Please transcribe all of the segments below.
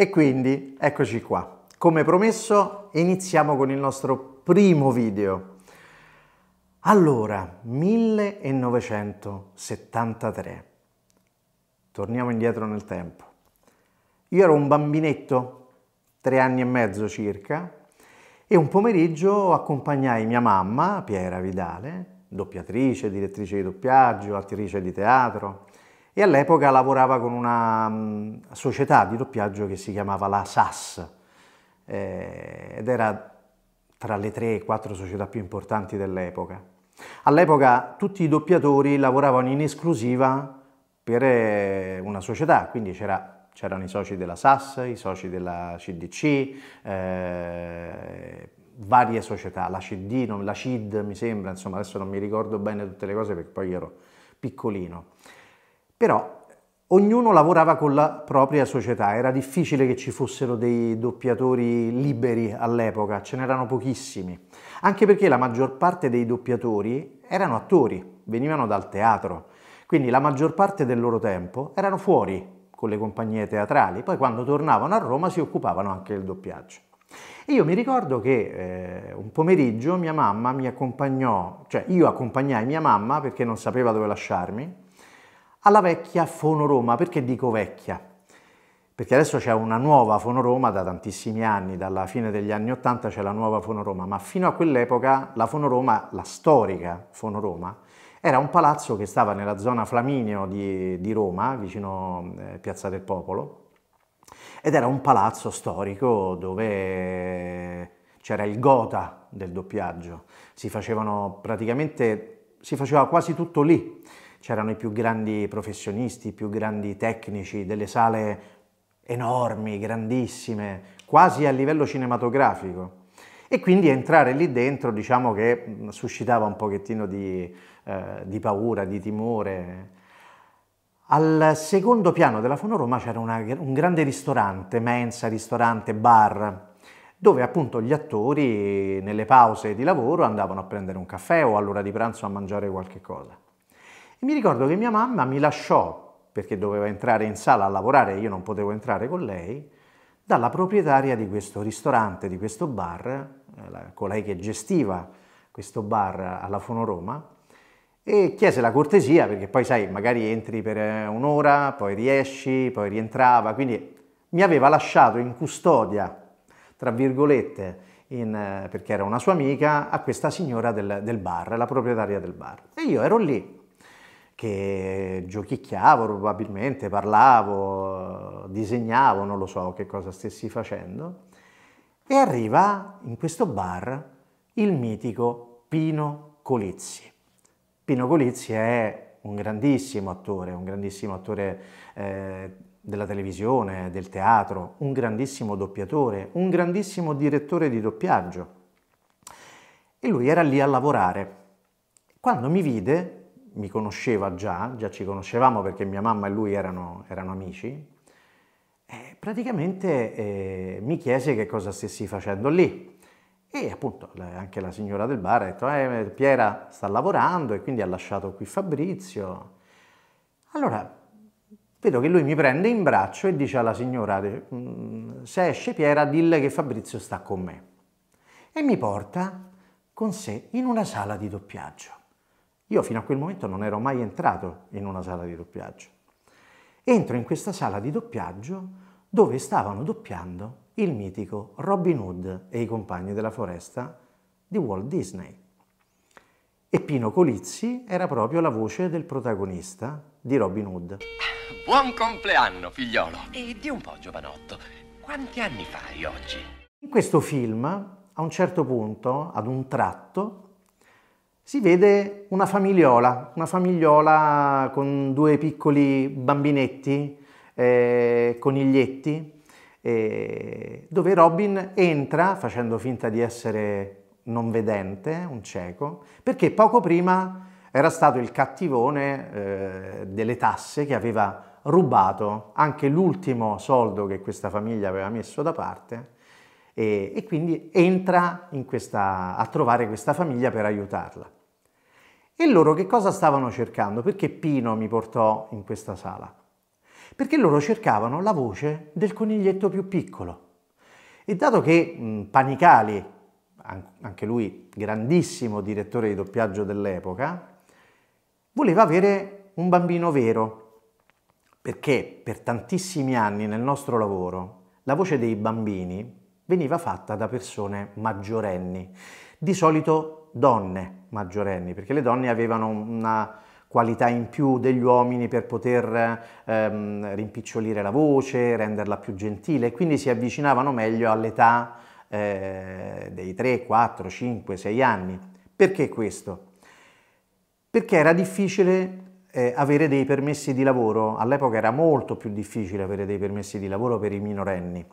E quindi eccoci qua. Come promesso iniziamo con il nostro primo video. Allora, 1973. Torniamo indietro nel tempo. Io ero un bambinetto, tre anni e mezzo circa, e un pomeriggio accompagnai mia mamma, Piera Vidale, doppiatrice, direttrice di doppiaggio, attrice di teatro, e all'epoca lavorava con una mm, società di doppiaggio che si chiamava la SAS eh, ed era tra le 3 quattro società più importanti dell'epoca. All'epoca tutti i doppiatori lavoravano in esclusiva per eh, una società, quindi c'era c'erano i soci della SAS, i soci della CDC, eh, varie società, la CD, la CID mi sembra, insomma adesso non mi ricordo bene tutte le cose perché poi ero piccolino. Però ognuno lavorava con la propria società, era difficile che ci fossero dei doppiatori liberi all'epoca, ce n'erano pochissimi, anche perché la maggior parte dei doppiatori erano attori, venivano dal teatro, quindi la maggior parte del loro tempo erano fuori con le compagnie teatrali, poi quando tornavano a Roma si occupavano anche del doppiaggio. E io mi ricordo che eh, un pomeriggio mia mamma mi accompagnò, cioè io accompagnai mia mamma perché non sapeva dove lasciarmi, alla vecchia Fonoroma. Perché dico vecchia? Perché adesso c'è una nuova Fonoroma da tantissimi anni, dalla fine degli anni Ottanta c'è la nuova Fonoroma, ma fino a quell'epoca la Fonoroma, la storica Fonoroma, era un palazzo che stava nella zona Flaminio di, di Roma, vicino eh, Piazza del Popolo, ed era un palazzo storico dove c'era il gota del doppiaggio, si, si faceva quasi tutto lì c'erano i più grandi professionisti, i più grandi tecnici, delle sale enormi, grandissime, quasi a livello cinematografico. E quindi entrare lì dentro diciamo che mm, suscitava un pochettino di, eh, di paura, di timore. Al secondo piano della Fonoroma c'era una, un grande ristorante, mensa, ristorante, bar, dove appunto gli attori nelle pause di lavoro andavano a prendere un caffè o all'ora di pranzo a mangiare qualche cosa. E mi ricordo che mia mamma mi lasciò, perché doveva entrare in sala a lavorare e io non potevo entrare con lei, dalla proprietaria di questo ristorante, di questo bar, eh, colei che gestiva questo bar alla Fonoroma, e chiese la cortesia, perché poi sai, magari entri per eh, un'ora, poi riesci, poi rientrava, quindi mi aveva lasciato in custodia, tra virgolette, in, eh, perché era una sua amica, a questa signora del, del bar, la proprietaria del bar. E io ero lì che giochicchiavo probabilmente, parlavo, disegnavo, non lo so che cosa stessi facendo, e arriva in questo bar il mitico Pino Colizzi. Pino Colizzi è un grandissimo attore, un grandissimo attore eh, della televisione, del teatro, un grandissimo doppiatore, un grandissimo direttore di doppiaggio. E lui era lì a lavorare. Quando mi vide mi conosceva già, già ci conoscevamo perché mia mamma e lui erano, erano amici, e praticamente eh, mi chiese che cosa stessi facendo lì. E appunto anche la signora del bar ha detto, eh, Piera sta lavorando e quindi ha lasciato qui Fabrizio. Allora vedo che lui mi prende in braccio e dice alla signora, mm, se esce Piera dille che Fabrizio sta con me. E mi porta con sé in una sala di doppiaggio. Io fino a quel momento non ero mai entrato in una sala di doppiaggio. Entro in questa sala di doppiaggio dove stavano doppiando il mitico Robin Hood e i compagni della foresta di Walt Disney. E Pino Colizzi era proprio la voce del protagonista di Robin Hood. Buon compleanno, figliolo! E di un po', giovanotto, quanti anni fai oggi? In questo film, a un certo punto, ad un tratto, si vede una famigliola, una famigliola con due piccoli bambinetti, eh, coniglietti, eh, dove Robin entra facendo finta di essere non vedente, un cieco, perché poco prima era stato il cattivone eh, delle tasse che aveva rubato anche l'ultimo soldo che questa famiglia aveva messo da parte e, e quindi entra questa, a trovare questa famiglia per aiutarla. E loro che cosa stavano cercando? Perché Pino mi portò in questa sala? Perché loro cercavano la voce del coniglietto più piccolo. E dato che mh, Panicali, anche lui grandissimo direttore di doppiaggio dell'epoca, voleva avere un bambino vero, perché per tantissimi anni nel nostro lavoro la voce dei bambini veniva fatta da persone maggiorenni, di solito donne, maggiorenni, perché le donne avevano una qualità in più degli uomini per poter ehm, rimpicciolire la voce, renderla più gentile quindi si avvicinavano meglio all'età eh, dei 3, 4, 5, 6 anni. Perché questo? Perché era difficile eh, avere dei permessi di lavoro. All'epoca era molto più difficile avere dei permessi di lavoro per i minorenni.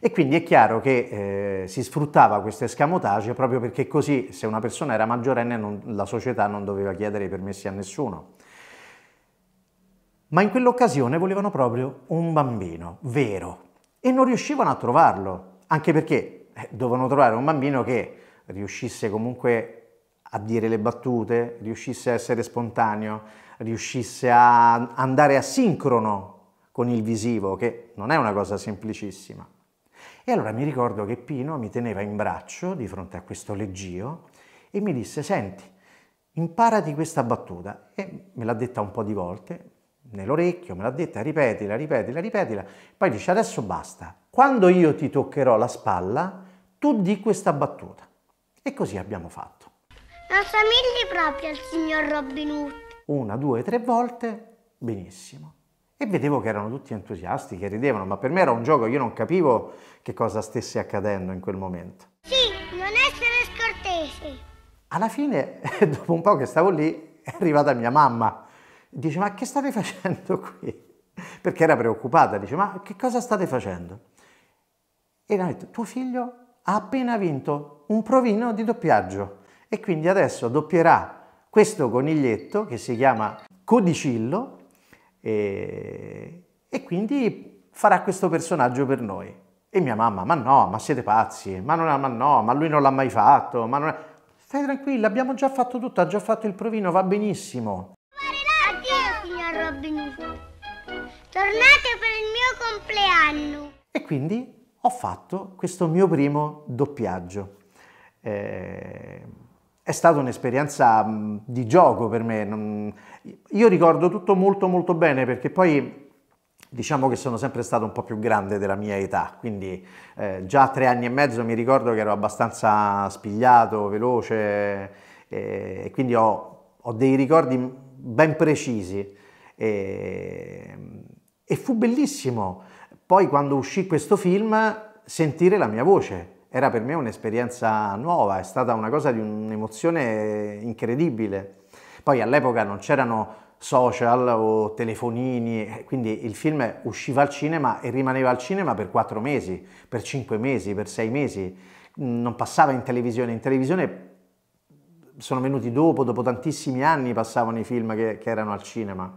E quindi è chiaro che eh, si sfruttava questo escamotage proprio perché così se una persona era maggiorenne non, la società non doveva chiedere i permessi a nessuno. Ma in quell'occasione volevano proprio un bambino, vero, e non riuscivano a trovarlo, anche perché eh, dovevano trovare un bambino che riuscisse comunque a dire le battute, riuscisse a essere spontaneo, riuscisse a andare a asincrono con il visivo, che non è una cosa semplicissima. E allora mi ricordo che Pino mi teneva in braccio di fronte a questo leggio e mi disse, senti, imparati questa battuta. E me l'ha detta un po' di volte, nell'orecchio, me l'ha detta, ripetila, ripetila, ripetila. Poi dice, adesso basta, quando io ti toccherò la spalla, tu di questa battuta. E così abbiamo fatto. Non somigli proprio al signor Robin Hood una, due, tre volte, benissimo. E vedevo che erano tutti entusiasti, che ridevano, ma per me era un gioco, io non capivo che cosa stesse accadendo in quel momento. Sì, non essere scortesi. Alla fine, dopo un po' che stavo lì, è arrivata mia mamma. Dice, ma che state facendo qui? Perché era preoccupata, dice, ma che cosa state facendo? E ha detto, tuo figlio ha appena vinto un provino di doppiaggio e quindi adesso doppierà questo coniglietto che si chiama Codicillo e, e quindi farà questo personaggio per noi. E mia mamma, ma no, ma siete pazzi, ma, non, ma no, ma lui non l'ha mai fatto, ma non Stai tranquilla, abbiamo già fatto tutto, ha già fatto il provino, va benissimo. Addio, signor Robin Tornate per il mio compleanno. E quindi ho fatto questo mio primo doppiaggio. Eh è stata un'esperienza mm, di gioco per me. Io ricordo tutto molto molto bene perché poi diciamo che sono sempre stato un po' più grande della mia età, quindi eh, già a tre anni e mezzo mi ricordo che ero abbastanza spigliato, veloce eh, e quindi ho, ho, dei ricordi ben precisi e, e fu bellissimo poi quando uscì questo film sentire la mia voce era per me un'esperienza nuova, è stata una cosa di un'emozione incredibile. Poi all'epoca non c'erano social o telefonini, eh, quindi il film usciva al cinema e rimaneva al cinema per quattro mesi, per cinque mesi, per sei mesi, non passava in televisione, in televisione sono venuti dopo, dopo tantissimi anni passavano i film che, che erano al cinema.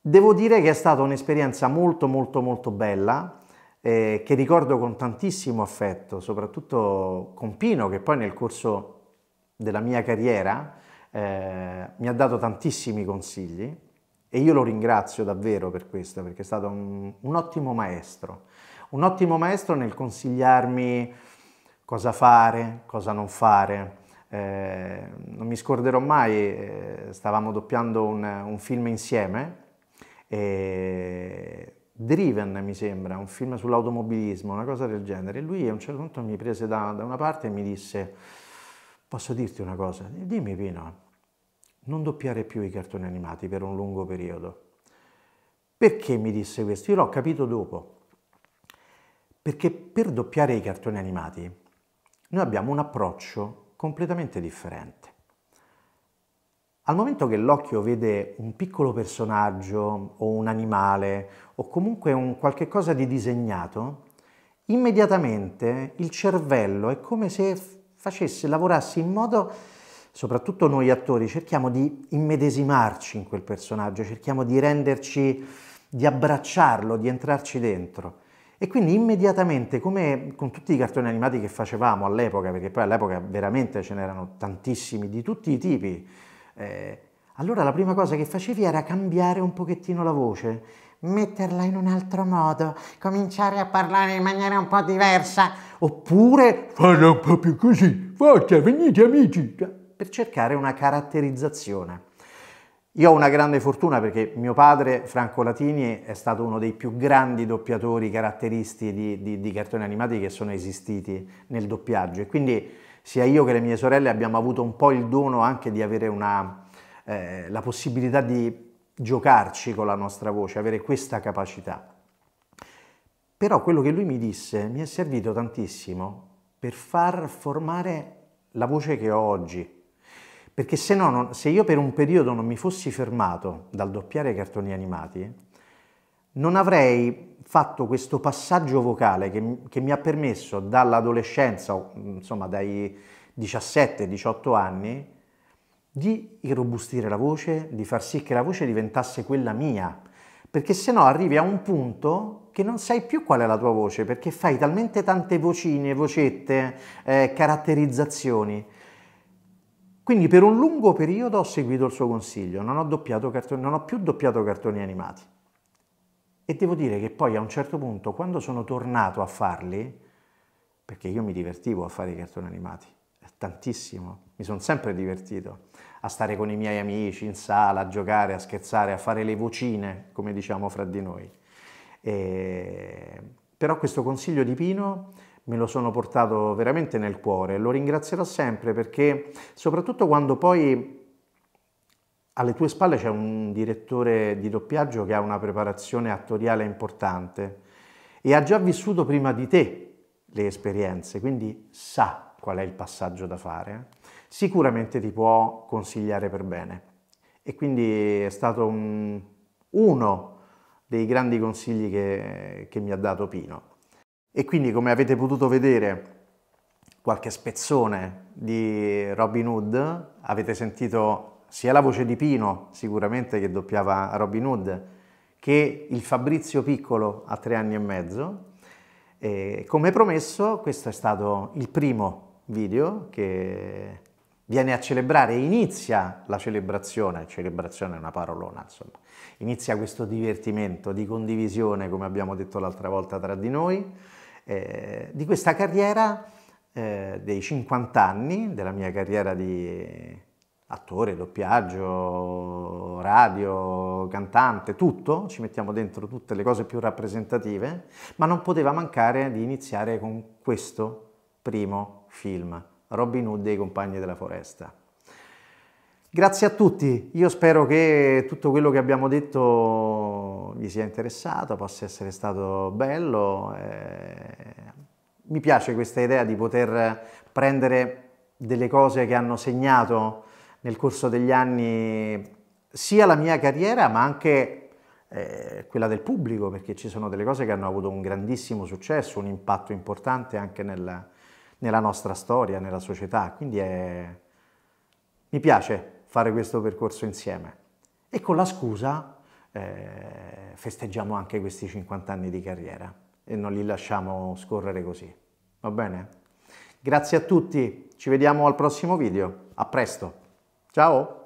Devo dire che è stata un'esperienza molto molto molto bella, eh, che ricordo con tantissimo affetto, soprattutto con Pino, che poi nel corso della mia carriera eh, mi ha dato tantissimi consigli e io lo ringrazio davvero per questo, perché è stato un, un ottimo maestro, un ottimo maestro nel consigliarmi cosa fare, cosa non fare. Eh, non mi scorderò mai, eh, stavamo doppiando un, un film insieme Driven, mi sembra, un film sull'automobilismo, una cosa del genere. E lui a un certo punto mi prese da, da una parte e mi disse, posso dirti una cosa? Dimmi Pino, non doppiare più i cartoni animati per un lungo periodo. Perché mi disse questo? Io l'ho capito dopo. Perché per doppiare i cartoni animati noi abbiamo un approccio completamente differente. Al momento che l'occhio vede un piccolo personaggio o un animale o comunque un qualche cosa di disegnato, immediatamente il cervello è come se facesse, lavorasse in modo, soprattutto noi attori, cerchiamo di immedesimarci in quel personaggio, cerchiamo di renderci, di abbracciarlo, di entrarci dentro. E quindi immediatamente, come con tutti i cartoni animati che facevamo all'epoca, perché poi all'epoca veramente ce n'erano tantissimi di tutti i tipi, eh, allora la prima cosa che facevi era cambiare un pochettino la voce, metterla in un altro modo, cominciare a parlare in maniera un po' diversa, oppure farla un po' più così, forza, venite amici, per cercare una caratterizzazione. Io ho una grande fortuna perché mio padre, Franco Latini, è stato uno dei più grandi doppiatori caratteristi di, di, di cartoni animati che sono esistiti nel doppiaggio e quindi sia io che le mie sorelle abbiamo avuto un po' il dono anche di avere una, eh, la possibilità di giocarci con la nostra voce, avere questa capacità. Però quello che lui mi disse mi è servito tantissimo per far formare la voce che ho oggi. Perché se no, non, se io per un periodo non mi fossi fermato dal doppiare cartoni animati, non avrei fatto questo passaggio vocale che, che mi ha permesso dall'adolescenza, mm, insomma dai 17-18 anni, di irrobustire la voce, di far sì che la voce diventasse quella mia, perché sennò arrivi a un punto che non sai più qual è la tua voce, perché fai talmente tante vocine, vocette, eh, caratterizzazioni. Quindi per un lungo periodo ho seguito il suo consiglio, non ho, non ho più doppiato cartoni animati. E devo dire che poi a un certo punto, quando sono tornato a farli, perché io mi divertivo a fare i cartoni animati, eh, tantissimo, mi sono sempre divertito a stare con i miei amici in sala, a giocare, a scherzare, a fare le vocine, come diciamo fra di noi. E... Però questo consiglio di Pino me lo sono portato veramente nel cuore, lo ringrazierò sempre perché soprattutto quando poi alle tue spalle c'è un direttore di doppiaggio che ha una preparazione attoriale importante e ha già vissuto prima di te le esperienze, quindi sa qual è il passaggio da fare. Eh. Sicuramente ti può consigliare per bene. E quindi è stato un, uno dei grandi consigli che, che mi ha dato Pino. E quindi, come avete potuto vedere, qualche spezzone di Robin Hood, avete sentito sia la voce di Pino, sicuramente che doppiava Robin Hood, che il Fabrizio Piccolo a tre anni e mezzo. E come promesso, questo è stato il primo video che viene a celebrare, inizia la celebrazione, celebrazione è una parolona, insomma, inizia questo divertimento di condivisione, come abbiamo detto l'altra volta tra di noi, eh, di questa carriera eh, dei 50 anni, della mia carriera di attore, doppiaggio, radio, cantante, tutto, ci mettiamo dentro tutte le cose più rappresentative, ma non poteva mancare di iniziare con questo primo film, Robin Hood e i compagni della foresta. Grazie a tutti, io spero che tutto quello che abbiamo detto vi sia interessato, possa essere stato bello. Eh, mi piace questa idea di poter prendere delle cose che hanno segnato nel corso degli anni sia la mia carriera ma anche eh, quella del pubblico, perché ci sono delle cose che hanno avuto un grandissimo successo, un impatto importante anche nel, nella nostra storia, nella società. Quindi è... mi piace fare questo percorso insieme. E con la scusa eh, festeggiamo anche questi 50 anni di carriera e non li lasciamo scorrere così. Va bene? Grazie a tutti, ci vediamo al prossimo video. A presto! Ciao!